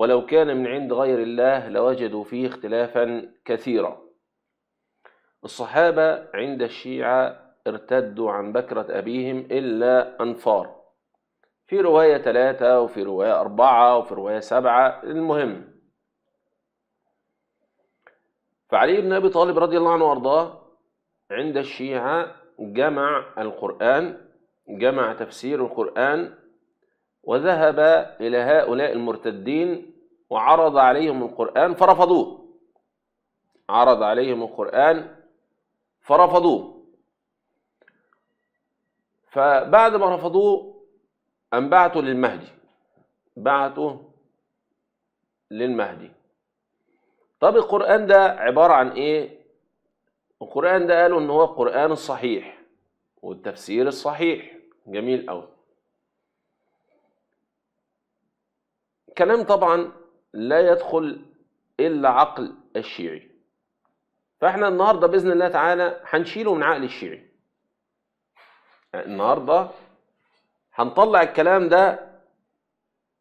ولو كان من عند غير الله لوجدوا فيه اختلافا كثيرا الصحابة عند الشيعة ارتدوا عن بكرة أبيهم إلا أنفار في رواية ثلاثة وفي رواية أربعة وفي رواية سبعة المهم فعلي بن أبي طالب رضي الله عنه وأرضاه عند الشيعة جمع القرآن جمع تفسير القرآن وذهب إلى هؤلاء المرتدين وعرض عليهم القرآن فرفضوه عرض عليهم القرآن فرفضوه فبعد ما رفضوه أن للمهدي بعته للمهدي طب القرآن ده عبارة عن إيه؟ القرآن ده قالوا إن هو القرآن الصحيح والتفسير الصحيح جميل أوي كلام طبعا لا يدخل إلا عقل الشيعي فإحنا النهاردة بإذن الله تعالى هنشيله من عقل الشيعي يعني النهاردة هنطلع الكلام ده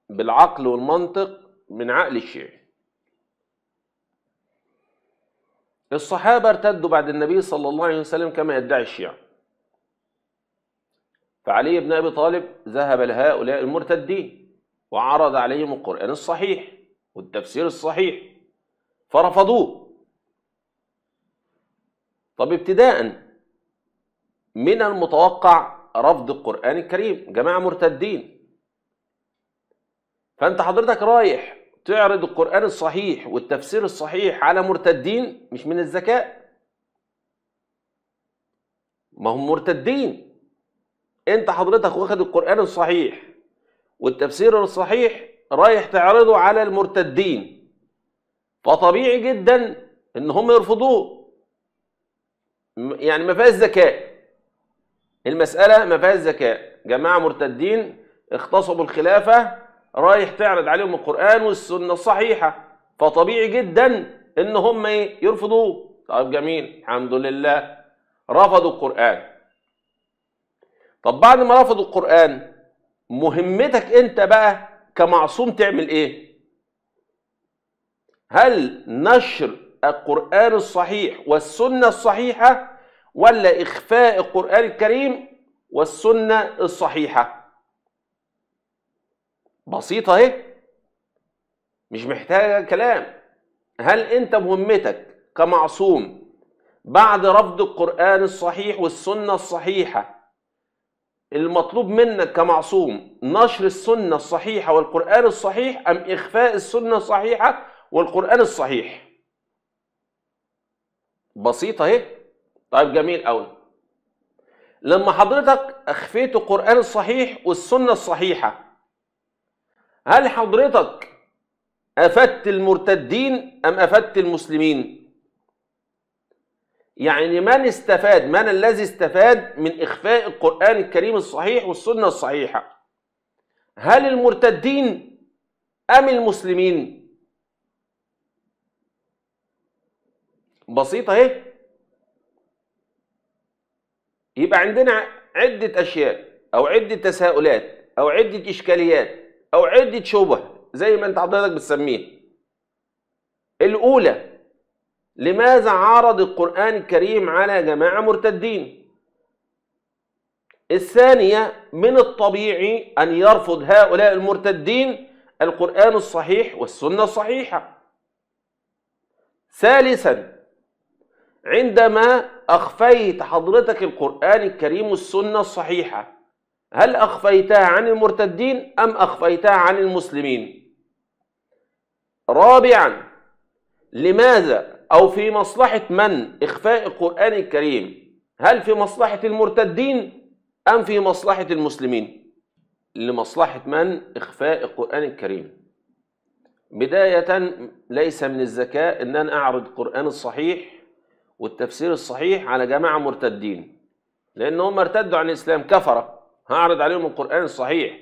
بالعقل والمنطق من عقل الشيعي الصحابة ارتدوا بعد النبي صلى الله عليه وسلم كما يدعي الشيعة فعلي بن أبي طالب ذهب لهؤلاء المرتدين وعرض عليهم القرآن الصحيح والتفسير الصحيح فرفضوه طب ابتداء من المتوقع رفض القرآن الكريم جماعة مرتدين فأنت حضرتك رايح تعرض القرآن الصحيح والتفسير الصحيح على مرتدين مش من الذكاء ما هم مرتدين انت حضرتك واخد القرآن الصحيح والتفسير الصحيح رايح تعرضه على المرتدين فطبيعي جدا ان هم يرفضوه يعني ما فيهاش ذكاء المساله ما فيهاش ذكاء جماعه مرتدين اغتصبوا الخلافه رايح تعرض عليهم القران والسنه الصحيحه فطبيعي جدا ان هم يرفضوه طب جميل الحمد لله رفضوا القران طب بعد ما رفضوا القران مهمتك انت بقى كمعصوم تعمل ايه هل نشر القرآن الصحيح والسنة الصحيحة ولا إخفاء القرآن الكريم والسنة الصحيحة بسيطة اهي مش محتاجة كلام هل أنت مهمتك كمعصوم بعد رفض القرآن الصحيح والسنة الصحيحة المطلوب منك كمعصوم نشر السنة الصحيحة والقرآن الصحيح أم إخفاء السنة الصحيحة والقرآن الصحيح بسيطة اهي طيب جميل أوي لما حضرتك أخفيت القرآن الصحيح والسنة الصحيحة هل حضرتك أفدت المرتدين أم أفدت المسلمين؟ يعني من استفاد من الذي استفاد من إخفاء القرآن الكريم الصحيح والسنة الصحيحة هل المرتدين أم المسلمين بسيطة اهي يبقى عندنا عدة أشياء أو عدة تساؤلات أو عدة إشكاليات أو عدة شبه زي ما أنت حضرتك بتسميها الأولى لماذا عارض القرآن الكريم على جماعة مرتدين الثانية من الطبيعي أن يرفض هؤلاء المرتدين القرآن الصحيح والسنة الصحيحة ثالثا عندما أخفيت حضرتك القرآن الكريم والسنة الصحيحة هل أخفيتها عن المرتدين أم أخفيتها عن المسلمين رابعا لماذا أو في مصلحة من إخفاء القرآن الكريم هل في مصلحة المرتدين أم في مصلحة المسلمين لمصلحة من إخفاء القرآن الكريم بداية ليس من الذكاء أن أنا أعرض القرآن الصحيح والتفسير الصحيح على جماعة مرتدين لأن هم ارتدوا عن الإسلام كفرة هعرض عليهم القرآن الصحيح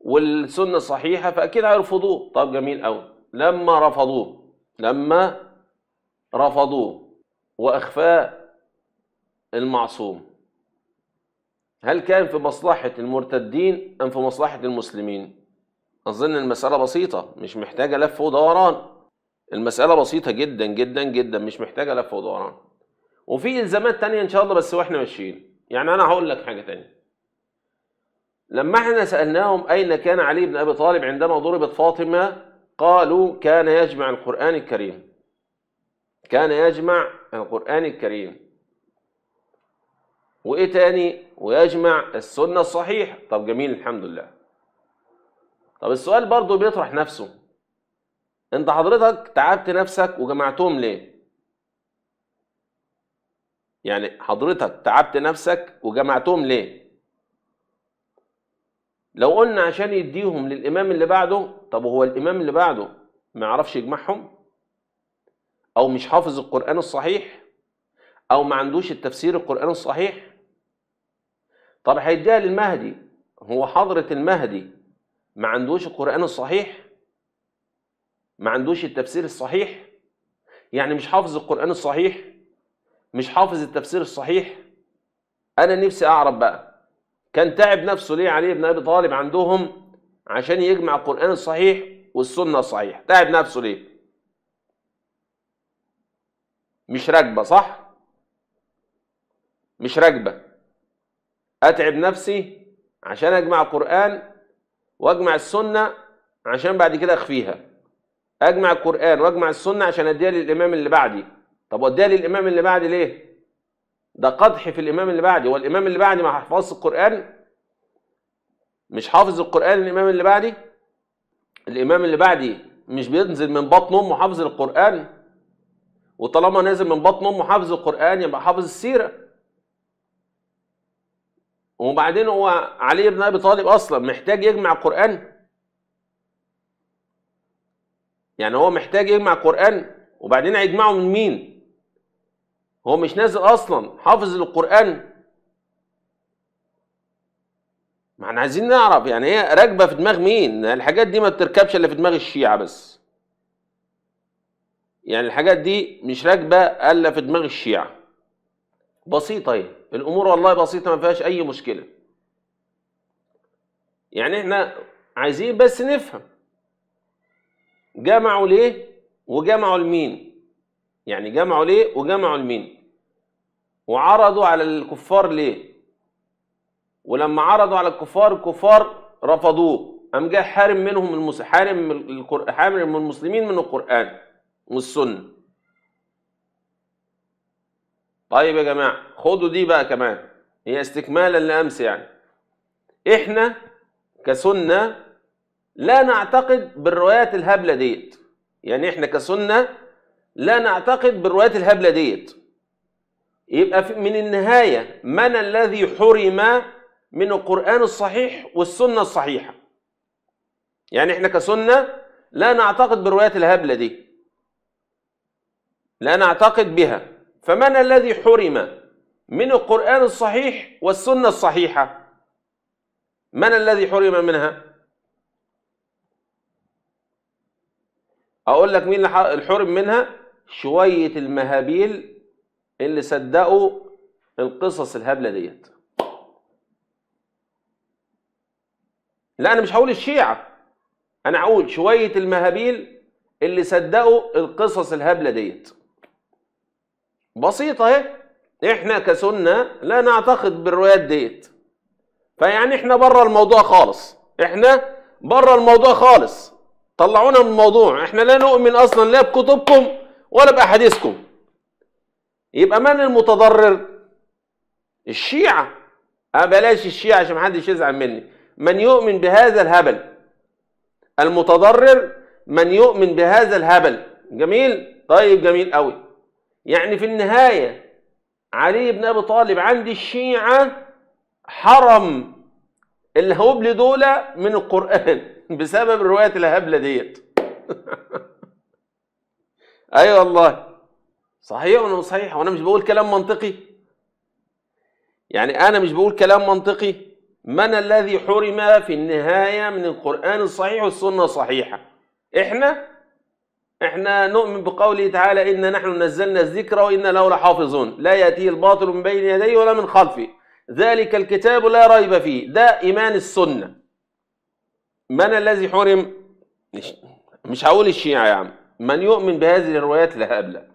والسنة الصحيحة فأكيد هيرفضوه طب جميل أوي لما رفضوه لما رفضوه واخفاء المعصوم هل كان في مصلحه المرتدين ام في مصلحه المسلمين اظن المساله بسيطه مش محتاجه لف ودوران المساله بسيطه جدا جدا جدا مش محتاجه لف ودوران وفي الزامات تانية ان شاء الله بس واحنا ماشيين يعني انا هقول لك حاجه تانية لما احنا سالناهم اين كان علي بن ابي طالب عندما ضربت فاطمه قالوا كان يجمع القران الكريم كان يجمع القرآن الكريم وإيه تاني ويجمع السنة الصحيحة طب جميل الحمد لله طب السؤال برضو بيطرح نفسه انت حضرتك تعبت نفسك وجمعتهم ليه يعني حضرتك تعبت نفسك وجمعتهم ليه لو قلنا عشان يديهم للإمام اللي بعده طب هو الإمام اللي بعده ما يعرفش يجمعهم او مش حافظ القران الصحيح او ما عندوش التفسير القران الصحيح طب هيديها للمهدي هو حضره المهدي ما عندوش القران الصحيح ما عندوش التفسير الصحيح يعني مش حافظ القران الصحيح مش حافظ التفسير الصحيح انا نفسي اعرف بقى كان تعب نفسه ليه علي بن ابي طالب عندهم عشان يجمع القران الصحيح والسنه الصحيحه تعب نفسه ليه مش راكبه صح مش راكبه اتعب نفسي عشان اجمع قران واجمع السنه عشان بعد كده اخفيها اجمع القران واجمع السنه عشان اديها للامام اللي بعدي طب واديها للامام اللي بعدي ليه ده قدح في الامام اللي بعدي هو الامام اللي بعدي ما حفظش القران مش حافظ القران الامام اللي بعدي الامام اللي بعدي مش بينزل من بطن امه حافظ القران وطالما نازل من بطن امه حافظ القران يبقى حافظ السيره وبعدين هو علي بن ابي طالب اصلا محتاج يجمع القران يعني هو محتاج يجمع القران وبعدين هيجمعه من مين هو مش نازل اصلا حافظ القران ما احنا عايزين نعرف يعني هي راكبه في دماغ مين الحاجات دي ما بتركبش الا في دماغ الشيعه بس يعني الحاجات دي مش راكبه الا في دماغ الشيعه بسيطه اهي طيب. الامور والله بسيطه ما فيهاش اي مشكله يعني احنا عايزين بس نفهم جمعوا ليه وجمعوا لمين يعني جمعوا ليه وجمعوا لمين وعرضوا على الكفار ليه ولما عرضوا على الكفار الكفار رفضوه قام جاي حارم منهم المس... حارم من القر... حارم من المسلمين من القرآن والسنة طيب يا جماعة خدوا دي بقى كمان هي استكمالا لأمس يعني إحنا كسنة لا نعتقد بالروايات الهبلة ديت يعني إحنا كسنة لا نعتقد بالروايات الهبلة ديت يبقى من النهاية من الذي حرم من القرآن الصحيح والسنة الصحيحة يعني إحنا كسنة لا نعتقد بالروايات الهبلة دي لا نعتقد بها فمن الذي حرم من القرآن الصحيح والسنة الصحيحة من الذي حرم منها أقول لك مين الحرم منها شوية المهابيل اللي صدقوا القصص الهبلة ديت لا أنا مش هقول الشيعة أنا هقول شوية المهابيل اللي صدقوا القصص الهبلة ديت بسيطة اهي احنا كسنة لا نعتقد بالروايات ديت فيعني احنا بره الموضوع خالص احنا بره الموضوع خالص طلعونا من الموضوع احنا لا نؤمن اصلا لا بكتبكم ولا باحاديثكم يبقى من المتضرر الشيعة آه، بلاش الشيعة عشان محدش يزعل مني من يؤمن بهذا الهبل المتضرر من يؤمن بهذا الهبل جميل طيب جميل قوي يعني في النهاية علي بن أبي طالب عند الشيعة حرم الهبل دول من القرآن بسبب رواية الهبلة ديت أيوة والله صحيح ولا مش صحيح وأنا مش بقول كلام منطقي يعني أنا مش بقول كلام منطقي من الذي حرم في النهاية من القرآن الصحيح والسنة الصحيحة إحنا احنا نؤمن بقوله تعالى إن نحن نزلنا الذكر وإنا له لحافظون لا يأتيه الباطل من بين يديه ولا من خلفه ذلك الكتاب لا ريب فيه ده إيمان السنة من الذي حرم مش هقول الشيعة يا عم من يؤمن بهذه الروايات الهبله